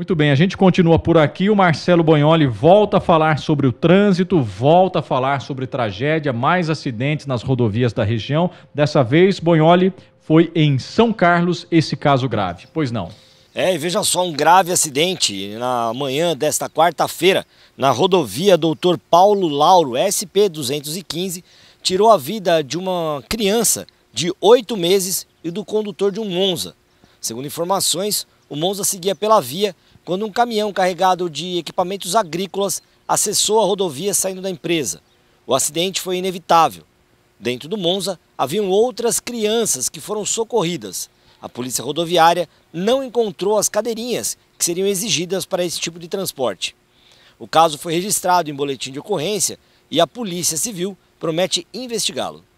Muito bem, a gente continua por aqui. O Marcelo Bonholi volta a falar sobre o trânsito, volta a falar sobre tragédia, mais acidentes nas rodovias da região. Dessa vez, Bonholi foi em São Carlos esse caso grave. Pois não. É, e veja só, um grave acidente na manhã desta quarta-feira, na rodovia Doutor Paulo Lauro, SP-215, tirou a vida de uma criança de oito meses e do condutor de um Monza. Segundo informações, o Monza seguia pela via quando um caminhão carregado de equipamentos agrícolas acessou a rodovia saindo da empresa. O acidente foi inevitável. Dentro do Monza, haviam outras crianças que foram socorridas. A polícia rodoviária não encontrou as cadeirinhas que seriam exigidas para esse tipo de transporte. O caso foi registrado em boletim de ocorrência e a Polícia Civil promete investigá-lo.